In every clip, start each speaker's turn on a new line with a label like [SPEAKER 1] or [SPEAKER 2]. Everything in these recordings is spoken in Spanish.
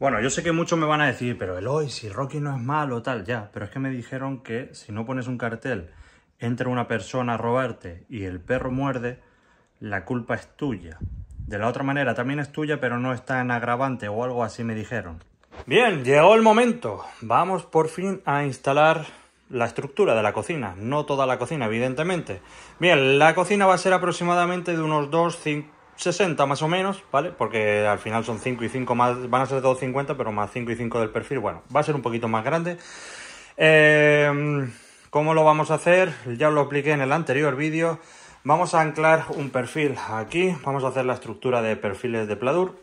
[SPEAKER 1] Bueno, yo sé que muchos me van a decir, pero Eloy, si Rocky no es malo, tal, ya. Pero es que me dijeron que si no pones un cartel, entre una persona a robarte y el perro muerde, la culpa es tuya. De la otra manera, también es tuya, pero no está en agravante o algo así me dijeron. Bien, llegó el momento. Vamos por fin a instalar la estructura de la cocina. No toda la cocina, evidentemente. Bien, la cocina va a ser aproximadamente de unos 2, 5 60 más o menos, ¿vale? Porque al final son 5 y 5 más, van a ser todos 50, pero más 5 y 5 del perfil, bueno, va a ser un poquito más grande. Em, ¿Cómo lo vamos a hacer? Ya lo apliqué en el anterior vídeo. Vamos a anclar un perfil aquí, vamos a hacer la estructura de perfiles de Pladur.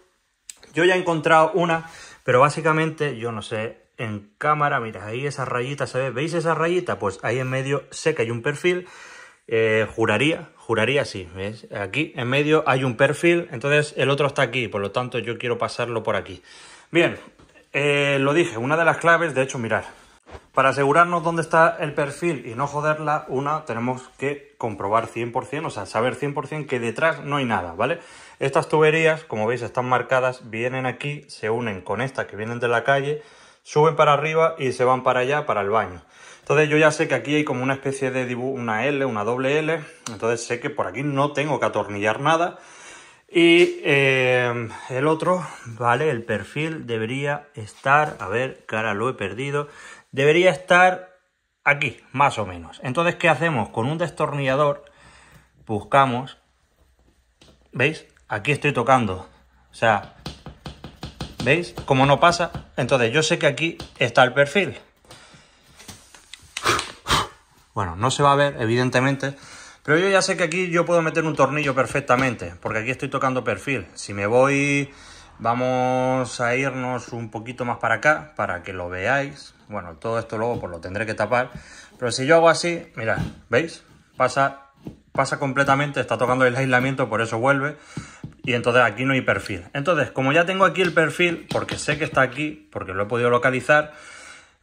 [SPEAKER 1] Yo ya he encontrado una, pero básicamente yo no sé en cámara, mira, ahí esa rayita se ve, ¿veis esa rayita? Pues ahí en medio sé que hay un perfil, eh, juraría, Juraría así, ¿ves? Aquí en medio hay un perfil, entonces el otro está aquí, por lo tanto yo quiero pasarlo por aquí. Bien, eh, lo dije, una de las claves, de hecho, mirar. Para asegurarnos dónde está el perfil y no joderla, una, tenemos que comprobar 100%, o sea, saber 100% que detrás no hay nada, ¿vale? Estas tuberías, como veis, están marcadas, vienen aquí, se unen con estas que vienen de la calle, suben para arriba y se van para allá, para el baño. Entonces yo ya sé que aquí hay como una especie de dibujo, una L, una doble L, entonces sé que por aquí no tengo que atornillar nada. Y eh, el otro, vale, el perfil debería estar, a ver, ¿cara lo he perdido, debería estar aquí, más o menos. Entonces, ¿qué hacemos? Con un destornillador buscamos, ¿veis? Aquí estoy tocando, o sea, ¿veis? Como no pasa, entonces yo sé que aquí está el perfil. Bueno, no se va a ver, evidentemente, pero yo ya sé que aquí yo puedo meter un tornillo perfectamente, porque aquí estoy tocando perfil. Si me voy, vamos a irnos un poquito más para acá, para que lo veáis. Bueno, todo esto luego por pues, lo tendré que tapar. Pero si yo hago así, mira ¿veis? Pasa, pasa completamente, está tocando el aislamiento, por eso vuelve. Y entonces aquí no hay perfil. Entonces, como ya tengo aquí el perfil, porque sé que está aquí, porque lo he podido localizar,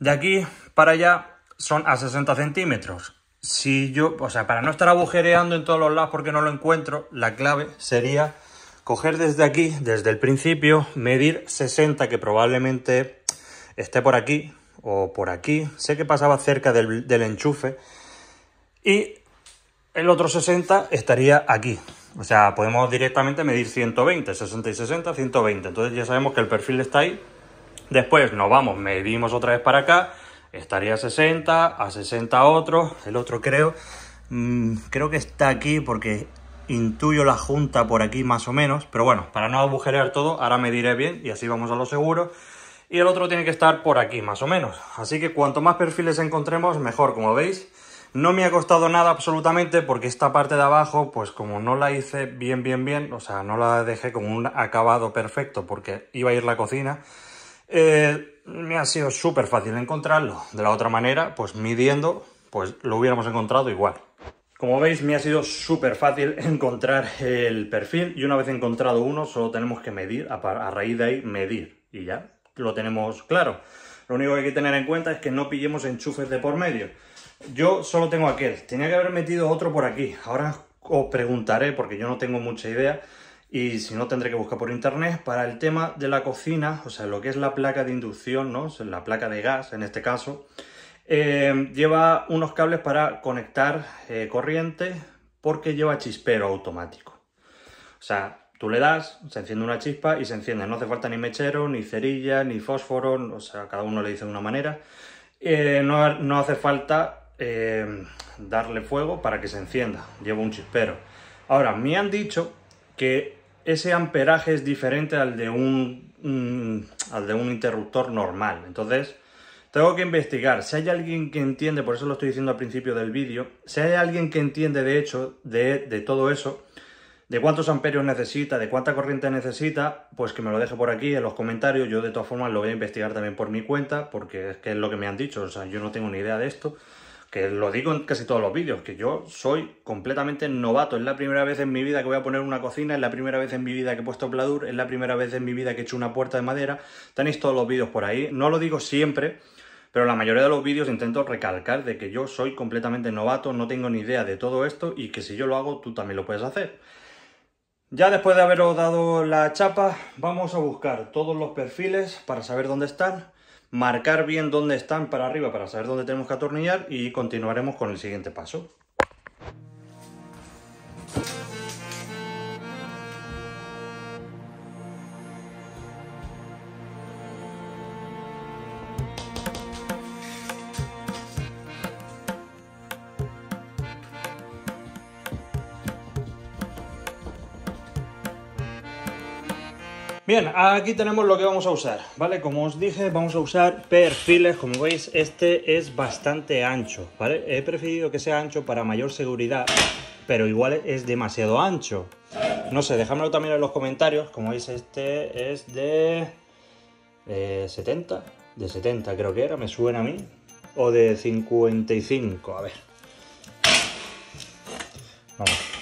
[SPEAKER 1] de aquí para allá son a 60 centímetros. Si yo, o sea, para no estar agujereando en todos los lados porque no lo encuentro, la clave sería coger desde aquí, desde el principio, medir 60, que probablemente esté por aquí o por aquí. Sé que pasaba cerca del, del enchufe. Y el otro 60 estaría aquí. O sea, podemos directamente medir 120, 60 y 60, 120. Entonces ya sabemos que el perfil está ahí. Después nos vamos, medimos otra vez para acá estaría a 60, a 60 otro, el otro creo, mm, creo que está aquí porque intuyo la junta por aquí más o menos, pero bueno, para no agujerear todo, ahora me diré bien y así vamos a lo seguro. Y el otro tiene que estar por aquí más o menos, así que cuanto más perfiles encontremos mejor, como veis. No me ha costado nada absolutamente porque esta parte de abajo, pues como no la hice bien, bien, bien, o sea, no la dejé con un acabado perfecto porque iba a ir la cocina, eh, me ha sido súper fácil encontrarlo. De la otra manera, pues midiendo, pues lo hubiéramos encontrado igual. Como veis, me ha sido súper fácil encontrar el perfil y una vez encontrado uno, solo tenemos que medir, a raíz de ahí medir y ya lo tenemos claro. Lo único que hay que tener en cuenta es que no pillemos enchufes de por medio. Yo solo tengo aquel, tenía que haber metido otro por aquí. Ahora os preguntaré, porque yo no tengo mucha idea, y si no tendré que buscar por internet, para el tema de la cocina, o sea, lo que es la placa de inducción, ¿no? O la placa de gas en este caso, eh, lleva unos cables para conectar eh, corriente porque lleva chispero automático. O sea, tú le das, se enciende una chispa y se enciende. No hace falta ni mechero, ni cerilla, ni fósforo, o sea, cada uno le dice de una manera. Eh, no, no, hace falta darle fuego para que se encienda, lleva un chispero. Ahora, me han dicho que ese amperaje es diferente al de un, al de un interruptor normal. Entonces, tengo que investigar. Si hay alguien que entiende, por eso lo estoy diciendo al principio del vídeo, si hay alguien que entiende de hecho de, de todo eso, de cuántos amperios necesita, de cuánta corriente necesita, pues que me lo deje por aquí en los comentarios. Yo de todas formas lo voy a investigar también por mi cuenta, porque es que es lo que me han dicho. O sea, yo no tengo ni idea de esto que lo digo en casi todos los vídeos, que yo soy completamente novato. Es la primera vez en mi vida que voy a poner una cocina, es la primera vez en mi vida que he puesto pladur, es la primera vez en mi vida que he hecho una puerta de madera. Tenéis todos los vídeos por ahí. No lo digo siempre, pero la mayoría de los vídeos intento recalcar de que yo soy completamente novato, no tengo ni idea de todo esto y que si yo lo hago, tú también lo puedes hacer. Ya después de haberos dado la chapa, vamos a buscar todos los perfiles para saber dónde están marcar bien dónde están para arriba para saber dónde tenemos que atornillar y continuaremos con el siguiente paso. Bien, aquí tenemos lo que vamos a usar, ¿vale? Como os dije, vamos a usar perfiles, como veis, este es bastante ancho, ¿vale? He preferido que sea ancho para mayor seguridad, pero igual es demasiado ancho. No sé, déjamelo también en los comentarios, como veis, este es de... Eh, de 70, de 70 creo que era, me suena a mí, o de 55, a ver. Vamos.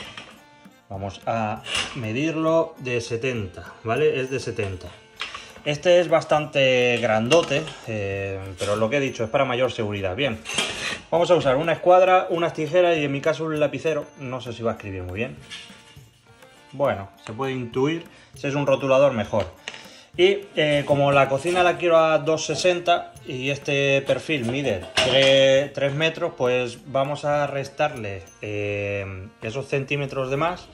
[SPEAKER 1] Vamos a medirlo de 70, ¿vale? Es de 70. Este es bastante grandote, eh, pero lo que he dicho es para mayor seguridad. Bien, vamos a usar una escuadra, unas tijeras y en mi caso un lapicero. No sé si va a escribir muy bien. Bueno, se puede intuir. Si es un rotulador, mejor. Y eh, como la cocina la quiero a 260 y este perfil mide 3, metros, pues vamos a restarle eh, esos centímetros de más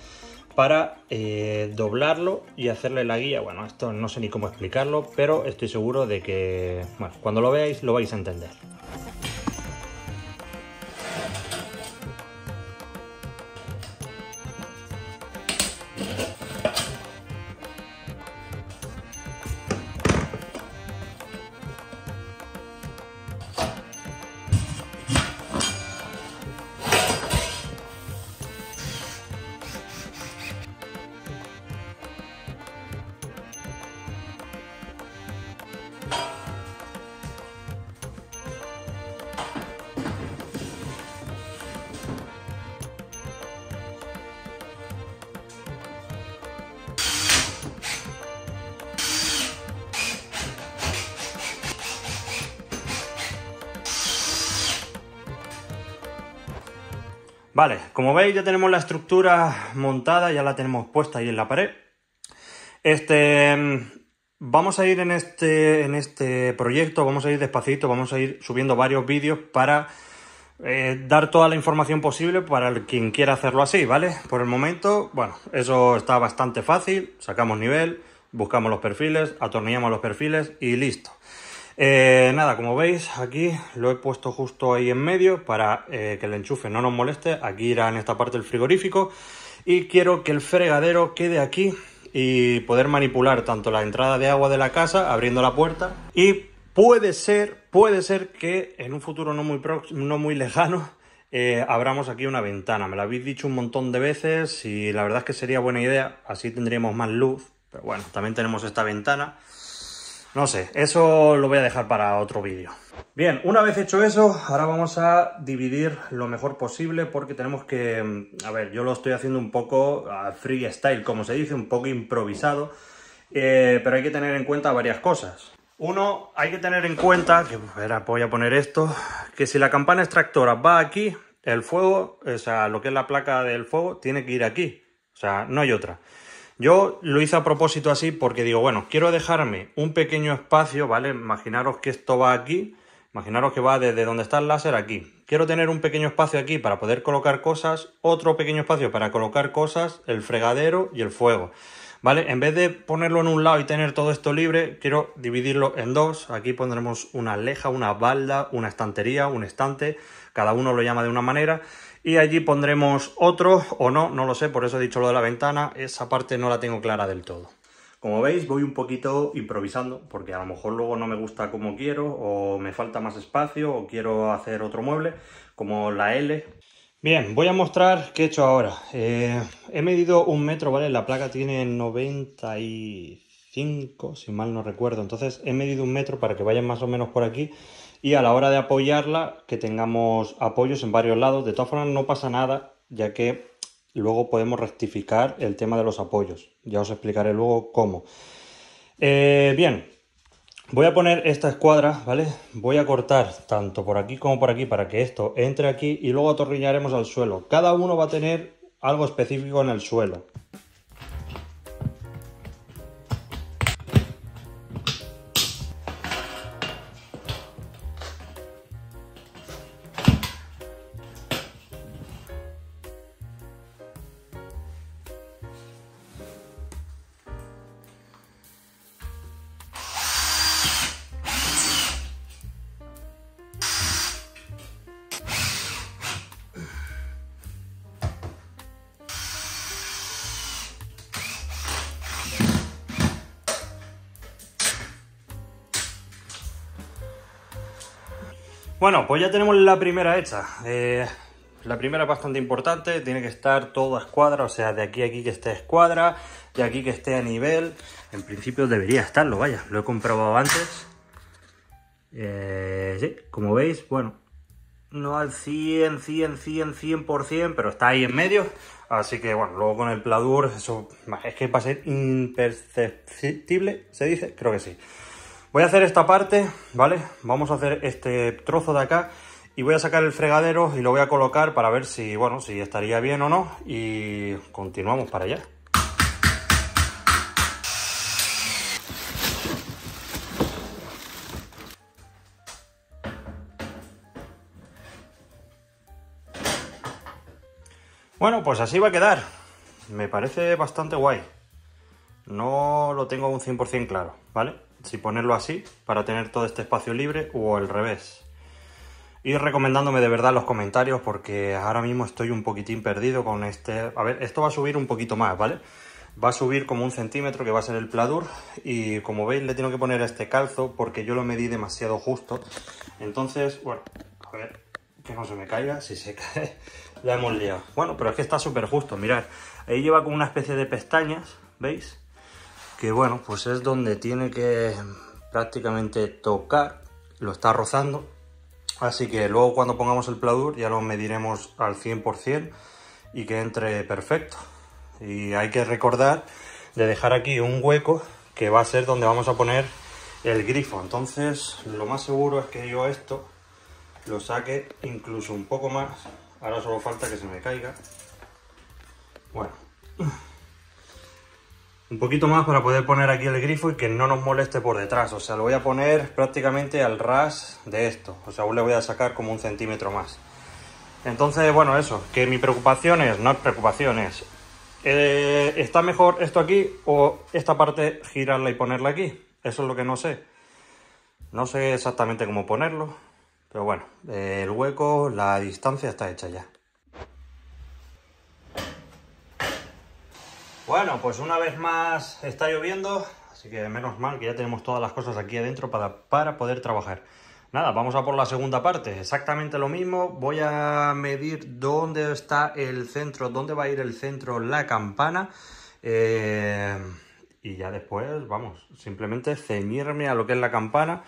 [SPEAKER 1] para eh, doblarlo y hacerle la guía. Bueno, esto no sé ni cómo explicarlo, pero estoy seguro de que, cuando lo veáis lo vais a entender. Vale, como veis ya tenemos la estructura montada, ya la tenemos puesta ahí en la pared. Este, mm, vamos a ir en este, en este proyecto, vamos a ir despacito, vamos a ir subiendo varios vídeos para eh, dar toda la información posible para el, quien quiera hacerlo así, ¿vale? Por el momento, bueno, eso está bastante fácil, sacamos nivel, buscamos los perfiles, atornillamos los perfiles y listo. Eh, nada, como veis, aquí lo he puesto justo ahí en medio para eh, que el enchufe no nos moleste. Aquí irá en esta parte el frigorífico y quiero que el fregadero quede aquí y poder manipular tanto la entrada de agua de la casa abriendo la puerta y puede ser, puede ser que en un futuro no muy, próximo, no muy lejano eh, abramos aquí una ventana. Me lo habéis dicho un montón de veces y la verdad es que sería buena idea, así tendríamos más luz, pero bueno, también tenemos esta ventana. No sé, eso lo voy a dejar para otro vídeo. Bien, una vez hecho eso, ahora vamos a dividir lo mejor posible porque tenemos que... Mm, a ver, yo lo estoy haciendo un poco ah, freestyle, como se dice, un poco improvisado, eh, pero hay que tener en cuenta varias cosas. Uno, hay que tener en cuenta, que voy a poner esto, que si la campana extractora va aquí, el fuego, o sea, lo que es la placa del fuego, tiene que ir aquí. O sea, no hay otra. Yo lo hice a propósito así porque digo, bueno, quiero dejarme un pequeño espacio, ¿vale? Imaginaros que esto va aquí, imaginaros que va desde donde está el láser aquí. Quiero tener un pequeño espacio aquí para poder colocar cosas, otro pequeño espacio para colocar cosas, el fregadero y el fuego. ¿Vale? En vez de ponerlo en un lado y tener todo esto libre, quiero dividirlo en dos. Aquí pondremos una leja, una balda, una estantería, un estante. Cada uno lo llama de una manera y allí pondremos otro o no, no lo sé, por eso he dicho lo de la ventana, esa parte no la tengo clara del todo. Como veis voy un poquito improvisando porque a lo mejor luego no me gusta como quiero o me falta más espacio o quiero hacer otro mueble como la L. Bien, voy a mostrar qué he hecho ahora. Eh, he medido un metro, ¿vale? La placa tiene 95, si mal no recuerdo. Entonces he medido un metro para que vayan más o menos por aquí y a la hora de apoyarla que tengamos apoyos en varios lados. De todas formas no pasa nada ya que luego podemos rectificar el tema de los apoyos. Ya os explicaré luego cómo. Eh, bien, voy a poner esta escuadra, ¿vale? Voy a cortar tanto por aquí como por aquí para que esto entre aquí y luego atornillaremos al suelo. Cada uno va a tener algo específico en el suelo, Bueno, pues ya tenemos la primera hecha. Eh, la primera es bastante importante, tiene que estar toda escuadra, o sea, de aquí a aquí que esté escuadra, de aquí que esté a nivel. En principio debería estarlo, vaya, lo he comprobado antes. Eh, sí, como veis, bueno, no al 100, 100, 100, 100%, pero está ahí en medio. Así que bueno, luego con el Pladur, eso es que va a ser imperceptible, ¿se dice? Creo que sí. Voy a hacer esta parte, ¿vale? Vamos a hacer este trozo de acá y voy a sacar el fregadero y lo voy a colocar para ver si, bueno, si estaría bien o no y continuamos para allá. Bueno, pues así va a quedar. Me parece bastante guay. No lo tengo un 100% claro, ¿vale? si ponerlo así, para tener todo este espacio libre o al revés. Y recomendándome de verdad los comentarios porque ahora mismo estoy un poquitín perdido con este... A ver, esto va a subir un poquito más, ¿vale? Va a subir como un centímetro que va a ser el pladur y como veis le tengo que poner este calzo porque yo lo medí demasiado justo. Entonces, bueno, a ver, que no se me caiga, si se cae la hemos liado. Bueno, pero es que está súper justo, mirad. Ahí lleva como una especie de pestañas, ¿veis? que bueno, pues es donde tiene que prácticamente tocar, lo está rozando, así que luego cuando pongamos el pladur ya lo mediremos al 100% y que entre perfecto. Y hay que recordar de dejar aquí un hueco que va a ser donde vamos a poner el grifo. Entonces lo más seguro es que yo esto lo saque incluso un poco más. Ahora solo falta que se me caiga. Bueno un poquito más para poder poner aquí el grifo y que no nos moleste por detrás. O sea, lo voy a poner prácticamente al ras de esto. O sea, aún le voy a sacar como un centímetro más. Entonces, bueno, eso, que mi preocupación es, no es preocupación, es, eh, ¿está mejor esto aquí o esta parte girarla y ponerla aquí? Eso es lo que no sé. No sé exactamente cómo ponerlo, pero bueno, eh, el hueco, la distancia está hecha ya. Bueno, pues una vez más está lloviendo, así que menos mal que ya tenemos todas las cosas aquí adentro para, poder trabajar. Nada, vamos a por la segunda parte, exactamente lo mismo, voy a medir dónde está el centro, dónde va a ir el centro la campana eh, y ya después, vamos, simplemente ceñirme a lo que es la campana.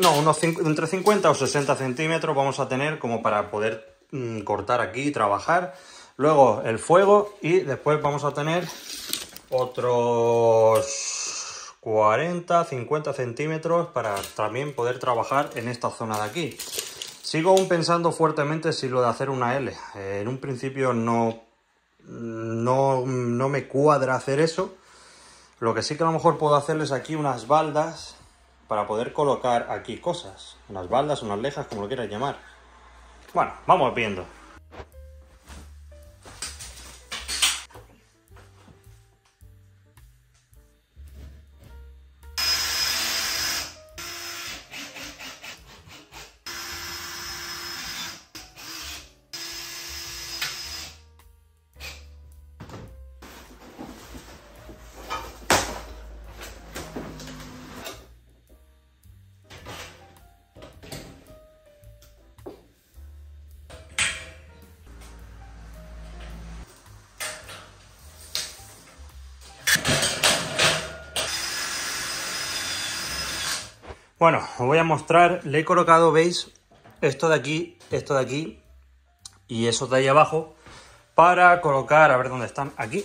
[SPEAKER 1] No, unos entre 50 o 60 centímetros vamos a tener como para poder mm, cortar aquí y trabajar. Luego el fuego y después vamos a tener otros 40, 50 centímetros para también poder trabajar en esta zona de aquí. Sigo aún pensando fuertemente si lo de hacer una L. Eh, en un principio no, no, me cuadra hacer eso. Lo que sí que a lo mejor puedo hacerles aquí unas baldas para poder colocar aquí cosas. Unas baldas, unas lejas, como lo quieras llamar. Bueno, vamos viendo. voy a mostrar, le he colocado, veis, esto de aquí, esto de aquí y eso de ahí abajo para colocar, a ver dónde están, aquí,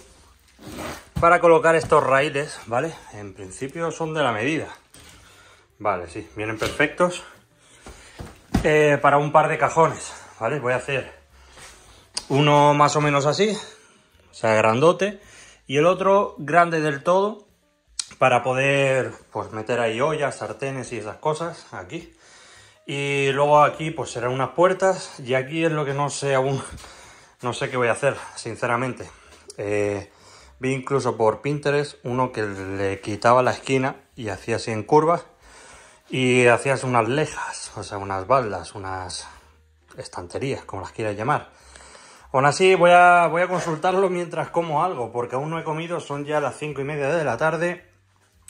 [SPEAKER 1] para colocar estos raíles, ¿vale? En principio son de la medida, vale, sí, vienen perfectos eh, para un par de cajones, ¿vale? Voy a hacer uno más o menos así, o sea, grandote, y el otro grande del todo, para poder pues, meter ahí ollas, sartenes y esas cosas aquí. Y luego aquí pues serán unas puertas y aquí es lo que no sé aún, no sé qué voy a hacer, sinceramente. Eh, vi incluso por Pinterest uno que le quitaba la esquina y hacía así en curvas y hacías unas lejas, o sea, unas baldas, unas estanterías, como las quieras llamar. Aún así, voy a, voy a consultarlo mientras como algo, porque aún no he comido, son ya las cinco y media de la tarde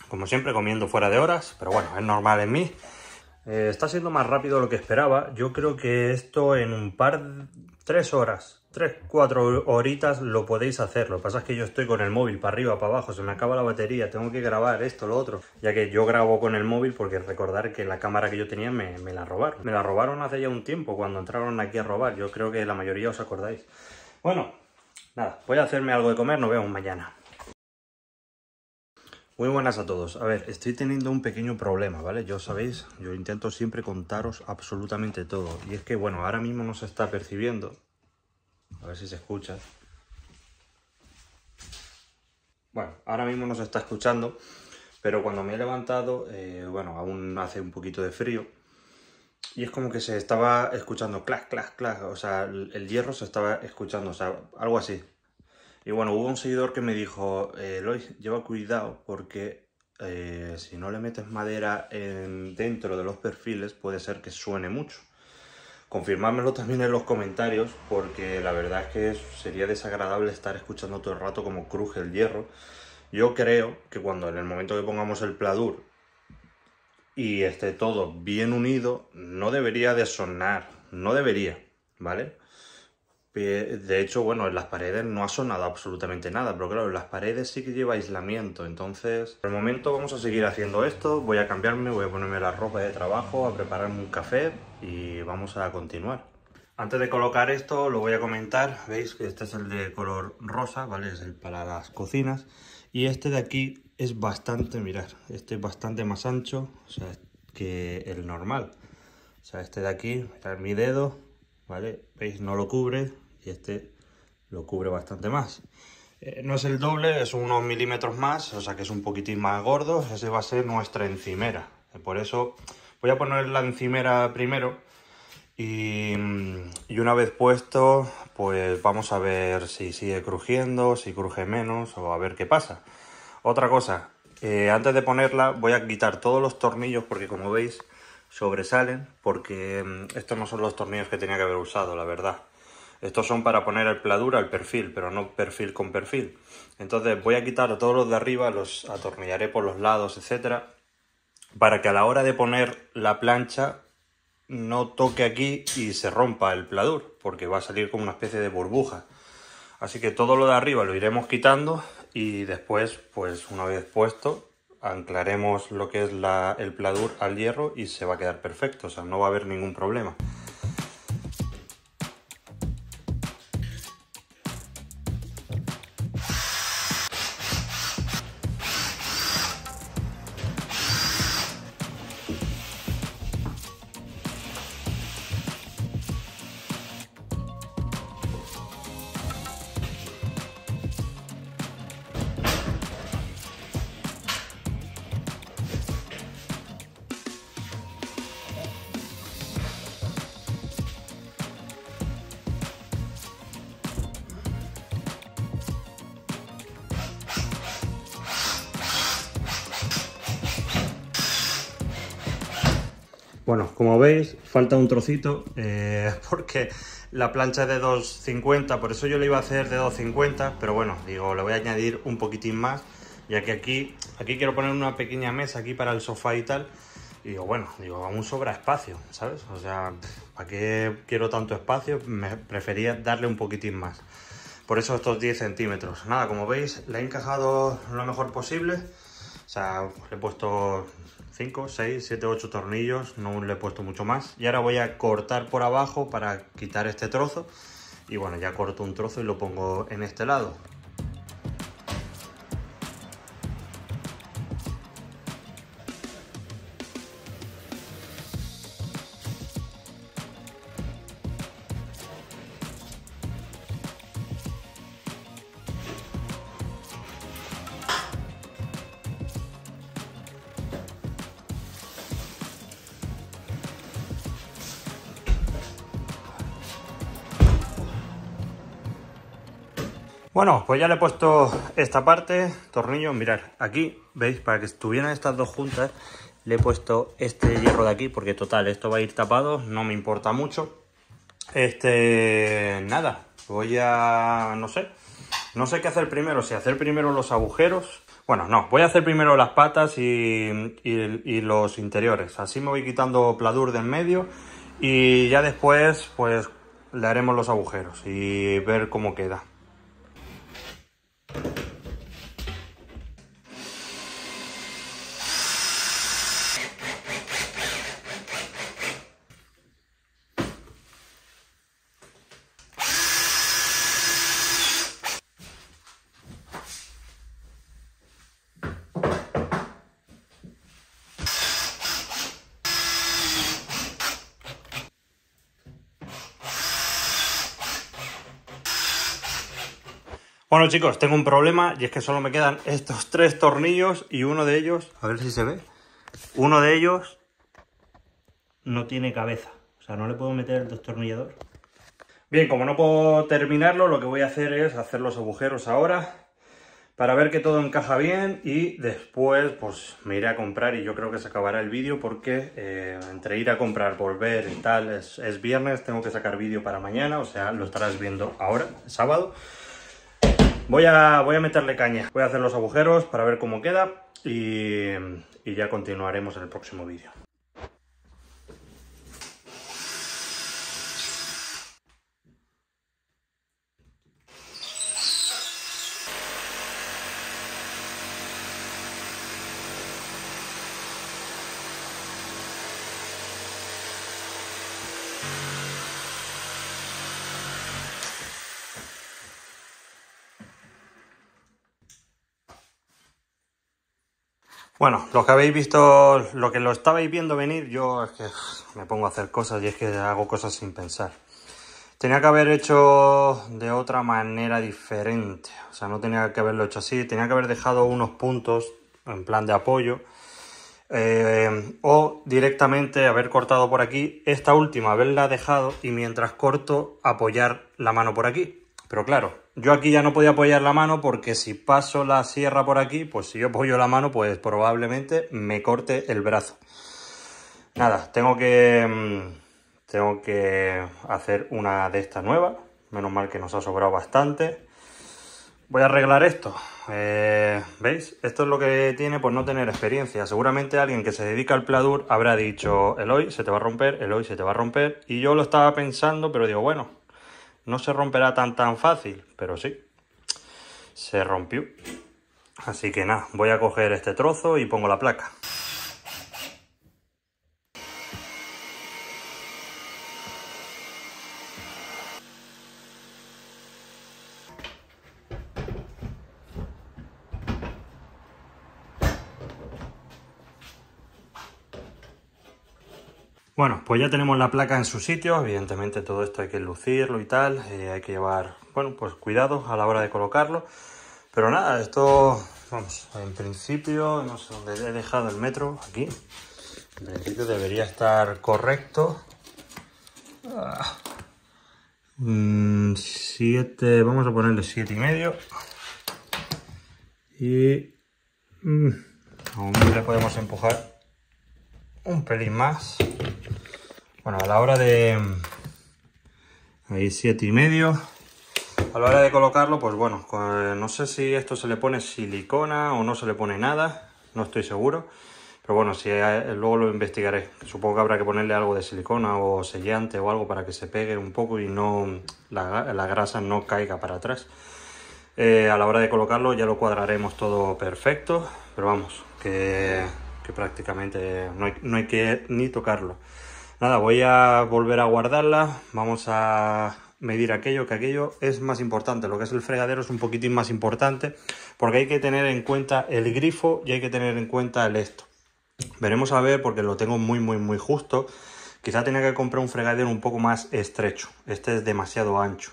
[SPEAKER 1] como siempre, comiendo fuera de horas, pero bueno, es normal en mí. Eh, está siendo más rápido de lo que esperaba. Yo creo que esto en un par, tres horas, tres, cuatro horitas lo podéis hacer. Lo que pasa es que yo estoy con el móvil para arriba, para abajo, se me acaba la batería, tengo que grabar esto, lo otro. Ya que yo grabo con el móvil porque recordar que la cámara que yo tenía me, me la robaron. Me la robaron hace ya un tiempo cuando entraron aquí a robar. Yo creo que la mayoría os acordáis. Bueno, nada, voy a hacerme algo de comer, nos vemos mañana. Muy buenas a todos. A ver, estoy teniendo un pequeño problema, ¿vale? Yo sabéis, yo intento siempre contaros absolutamente todo. Y es que, bueno, ahora mismo no se está percibiendo. A ver si se escucha. Bueno, ahora mismo no se está escuchando. Pero cuando me he levantado, eh, bueno, aún hace un poquito de frío. Y es como que se estaba escuchando clac, clac, clac. O sea, el hierro se estaba escuchando, o sea, algo así. Y bueno, hubo un seguidor que me dijo, Eloy, eh, lleva cuidado porque eh, si no le metes madera dentro de los perfiles puede ser que suene mucho. Confirmármelo también en los comentarios porque la verdad es que sería desagradable estar escuchando todo el rato como cruje el hierro. Yo creo que cuando en el momento que pongamos el pladur y esté todo bien unido, no debería de sonar, no debería, ¿vale? De hecho, bueno, en las paredes no ha sonado absolutamente nada, pero claro, en las paredes sí que lleva aislamiento, entonces por el momento vamos a seguir haciendo esto, voy a cambiarme, voy a ponerme la ropa de trabajo, a prepararme un café y vamos a continuar. Antes de colocar esto lo voy a comentar, veis que este es el de color rosa, ¿vale? Es el para las cocinas y este de aquí es bastante, mirad este es bastante más ancho que el normal. O sea, este de aquí, mirad mi dedo, ¿vale? ¿Veis? No lo cubre, y este lo cubre bastante más. Eh, no es el doble, es unos milímetros más, o sea que es un poquitín más gordo. Ese va a ser nuestra encimera. Eh, por eso voy a poner la encimera primero mm, y, una vez puesto, pues vamos a ver si sigue crujiendo, si cruje menos o a ver qué pasa. Otra cosa, eh, antes de ponerla voy a quitar todos los tornillos porque como veis sobresalen porque mm, estos no son los tornillos que tenía que haber usado, la verdad. Estos son para poner el pladur al perfil, pero no perfil con perfil. Entonces voy a quitar todos los de arriba, los atornillaré por los lados, etcétera, para que a la hora de poner la plancha no toque aquí y se rompa el pladur, porque va a salir como una especie de burbuja. Así que todo lo de arriba lo iremos quitando y después, pues una vez puesto, anclaremos lo que es el pladur al hierro y se va a quedar perfecto, o sea, no va a haber ningún problema. Bueno, como veis, falta un trocito eh, porque la plancha es de 2.50, por eso yo le iba a hacer de 2.50, pero bueno, digo, le voy a añadir un poquitín más, ya que aquí, aquí quiero poner una pequeña mesa aquí para el sofá y tal, y bueno, digo, aún sobra espacio, ¿sabes? O sea, ¿para qué quiero tanto espacio? Me prefería darle un poquitín más. Por eso estos 10 centímetros. Nada, como veis, la he encajado lo mejor posible. O sea, le he puesto 5, 6, 7, 8 tornillos, no le he puesto mucho más. Y ahora voy a cortar por abajo para quitar este trozo. Y bueno, ya corto un trozo y lo pongo en este lado. Bueno, pues ya le he puesto esta parte, tornillo, mirar, aquí, ¿veis? Para que estuvieran estas dos juntas, le he puesto este hierro de aquí, porque total, esto va a ir tapado, no me importa mucho. Este, nada, voy a, no sé, no sé qué hacer primero, si hacer primero los agujeros. Bueno, no, voy a hacer primero las patas y, y los interiores. Así me voy quitando pladur del medio y ya después, pues, le haremos los agujeros y ver cómo queda. Bueno chicos, tengo un problema y es que solo me quedan estos tres tornillos y uno de ellos, a ver si se ve, uno de ellos no tiene cabeza, o sea, no le puedo meter el destornillador. Bien, como no puedo terminarlo, lo que voy a hacer es hacer los agujeros ahora para ver que todo encaja bien y después pues me iré a comprar y yo creo que se acabará el vídeo porque eh, entre ir a comprar, volver y tal, es, es viernes, tengo que sacar vídeo para mañana, o sea, lo estarás viendo ahora, sábado. Voy a, voy a meterle caña. Voy a hacer los agujeros para ver cómo queda y, y ya continuaremos en el próximo vídeo. Bueno, los que habéis visto, lo que lo estabais viendo venir, yo es que me pongo a hacer cosas y es que hago cosas sin pensar. Tenía que haber hecho de otra manera diferente, o sea, no tenía que haberlo hecho así, tenía que haber dejado unos puntos en plan de apoyo eh, o directamente haber cortado por aquí esta última, haberla dejado y mientras corto apoyar la mano por aquí. Pero claro, yo aquí ya no podía apoyar la mano porque si paso la sierra por aquí, pues si yo apoyo la mano, pues probablemente me corte el brazo. Nada, tengo que, mm, tengo que hacer una de estas nuevas. Menos mal que nos ha sobrado bastante. Voy a arreglar esto. Eh, ¿Veis? Esto es lo que tiene por no tener experiencia. Seguramente alguien que se dedica al Pladur habrá dicho, el hoy se te va a romper, el hoy se te va a romper. Y yo lo estaba pensando, pero digo, bueno, no se romperá tan tan fácil, pero sí, se rompió. Así que nada, voy a coger este trozo y pongo la placa. Bueno, pues ya tenemos la placa en su sitio, evidentemente todo esto hay que lucirlo y tal, eh, hay que llevar, bueno, pues cuidado a la hora de colocarlo, pero nada, esto, vamos, en principio, no sé dónde he dejado el metro, aquí, en principio debería estar correcto, 7, ah. mm, vamos a ponerle siete y medio, y mm, aún le podemos empujar un pelín más. Bueno, a la hora de... Mm, ahí siete y medio. A la hora de colocarlo, pues bueno, no sé si esto se le pone silicona o no se le pone nada. No estoy seguro. Pero bueno, si eh, luego lo investigaré. Supongo que habrá que ponerle algo de silicona o sellante o algo para que se pegue un poco y no la, grasa no caiga para atrás. Eh, a la hora de colocarlo ya lo cuadraremos todo perfecto. Pero vamos, que prácticamente no hay, que ni tocarlo. Nada, voy a volver a guardarla, vamos a medir aquello, que aquello es más importante, lo que es el fregadero es un poquitín más importante, porque hay que tener en cuenta el grifo y hay que tener en cuenta el esto. Veremos a ver, porque lo tengo muy, muy, muy justo. Quizá tenía que comprar un fregadero un poco más estrecho, este es demasiado ancho.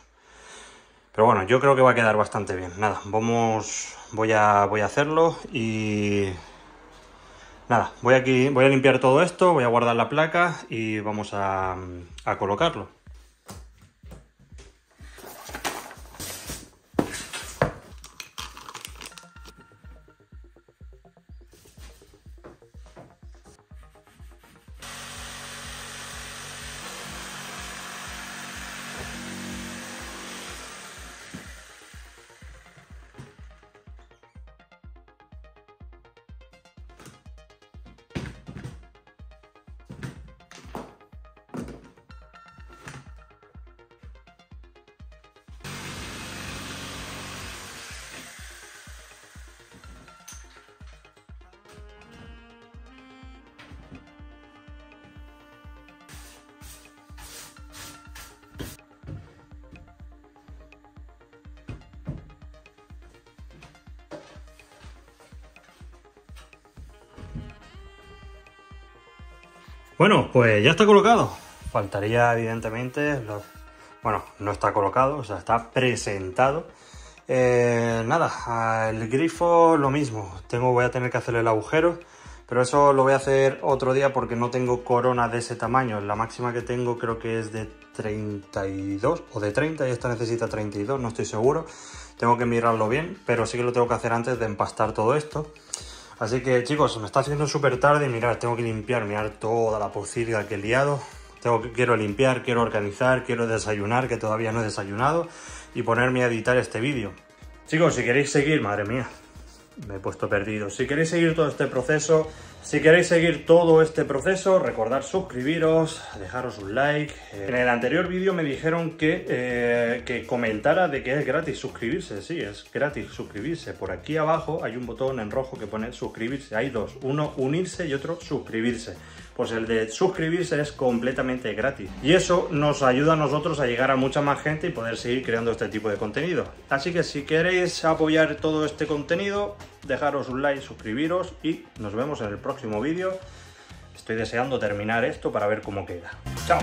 [SPEAKER 1] Pero bueno, yo creo que va a quedar bastante bien. Nada, vamos, voy a, voy a hacerlo y Nada, voy aquí, voy a limpiar todo esto, voy a guardar la placa y vamos a, a colocarlo. Bueno, pues ya está colocado. Faltaría evidentemente Bueno, no está colocado, o sea, está presentado. Eh, nada, el grifo lo mismo. Tengo, voy a tener que hacer el agujero, pero eso lo voy a hacer otro día porque no tengo corona de ese tamaño. La máxima que tengo creo que es de 32 o de 30 y esta necesita 32, no estoy seguro. Tengo que mirarlo bien, pero sí que lo tengo que hacer antes de empastar todo esto. Así que chicos, me está haciendo súper tarde. Mirad, tengo que limpiar, mirad toda la pocilga que he liado. Tengo que, quiero limpiar, quiero organizar, quiero desayunar, que todavía no he desayunado, y ponerme a editar este vídeo. Chicos, si queréis seguir, madre mía, me he puesto perdido. Si queréis seguir todo este proceso, si queréis seguir todo este proceso, recordad suscribiros, dejaros un like. Eh, en el anterior vídeo me dijeron que, eh, que comentara de que es gratis suscribirse. Sí, es gratis suscribirse. Por aquí abajo hay un botón en rojo que pone suscribirse. Hay dos, uno unirse y otro suscribirse pues el de suscribirse es completamente gratis. Y eso nos ayuda a nosotros a llegar a mucha más gente y poder seguir creando este tipo de contenido. Así que si queréis apoyar todo este contenido, dejaros un like, suscribiros y nos vemos en el próximo vídeo. Estoy deseando terminar esto para ver cómo queda. ¡Chao!